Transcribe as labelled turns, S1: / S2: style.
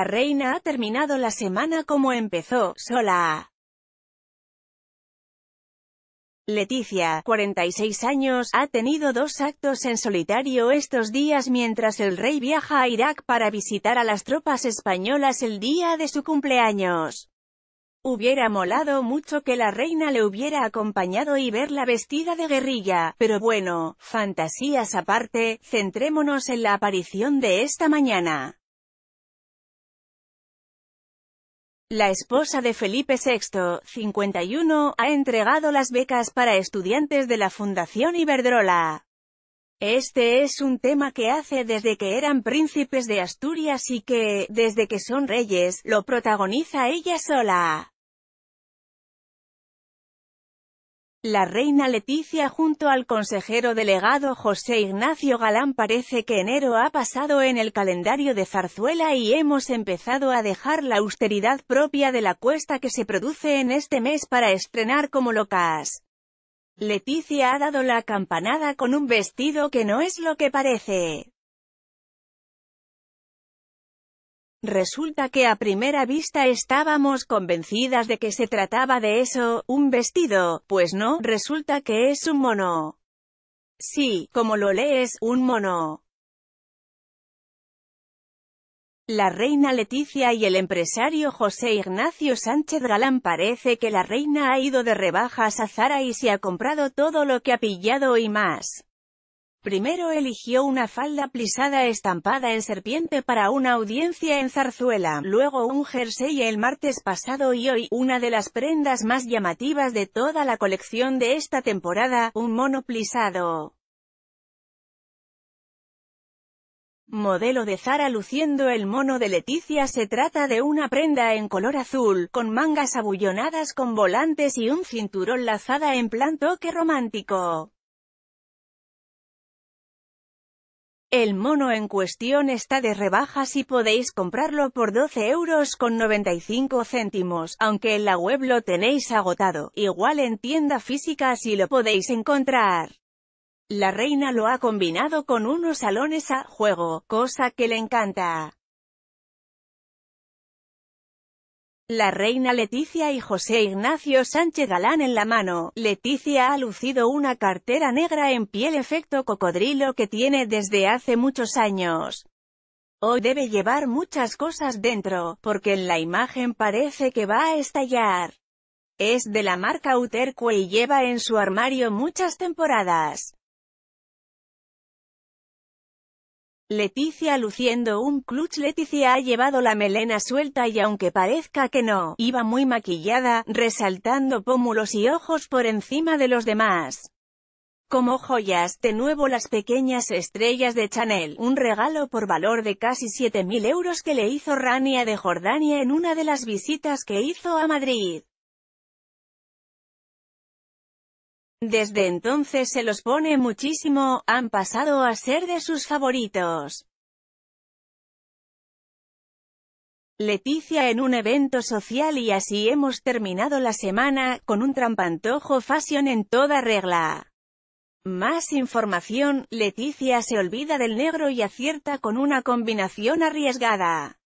S1: La reina ha terminado la semana como empezó, sola. Leticia, 46 años, ha tenido dos actos en solitario estos días mientras el rey viaja a Irak para visitar a las tropas españolas el día de su cumpleaños. Hubiera molado mucho que la reina le hubiera acompañado y verla vestida de guerrilla, pero bueno, fantasías aparte, centrémonos en la aparición de esta mañana. La esposa de Felipe VI, 51, ha entregado las becas para estudiantes de la Fundación Iberdrola. Este es un tema que hace desde que eran príncipes de Asturias y que, desde que son reyes, lo protagoniza ella sola. La reina Leticia junto al consejero delegado José Ignacio Galán parece que enero ha pasado en el calendario de Zarzuela y hemos empezado a dejar la austeridad propia de la cuesta que se produce en este mes para estrenar como locas. Leticia ha dado la campanada con un vestido que no es lo que parece. Resulta que a primera vista estábamos convencidas de que se trataba de eso, un vestido, pues no, resulta que es un mono. Sí, como lo lees, un mono. La reina Leticia y el empresario José Ignacio Sánchez Galán parece que la reina ha ido de rebajas a Zara y se ha comprado todo lo que ha pillado y más. Primero eligió una falda plisada estampada en serpiente para una audiencia en Zarzuela, luego un jersey el martes pasado y hoy, una de las prendas más llamativas de toda la colección de esta temporada, un mono plisado. Modelo de Zara luciendo el mono de Leticia se trata de una prenda en color azul, con mangas abullonadas con volantes y un cinturón lazada en plan toque romántico. El mono en cuestión está de rebajas y podéis comprarlo por 12 euros con 95 céntimos, aunque en la web lo tenéis agotado, igual en tienda física si lo podéis encontrar. La reina lo ha combinado con unos salones a juego, cosa que le encanta. La reina Leticia y José Ignacio Sánchez Galán en la mano, Leticia ha lucido una cartera negra en piel efecto cocodrilo que tiene desde hace muchos años. Hoy debe llevar muchas cosas dentro, porque en la imagen parece que va a estallar. Es de la marca Uterque y lleva en su armario muchas temporadas. Leticia luciendo un clutch Leticia ha llevado la melena suelta y aunque parezca que no, iba muy maquillada, resaltando pómulos y ojos por encima de los demás. Como joyas, de nuevo las pequeñas estrellas de Chanel, un regalo por valor de casi 7.000 euros que le hizo Rania de Jordania en una de las visitas que hizo a Madrid. Desde entonces se los pone muchísimo, han pasado a ser de sus favoritos. Leticia en un evento social y así hemos terminado la semana, con un trampantojo fashion en toda regla. Más información, Leticia se olvida del negro y acierta con una combinación arriesgada.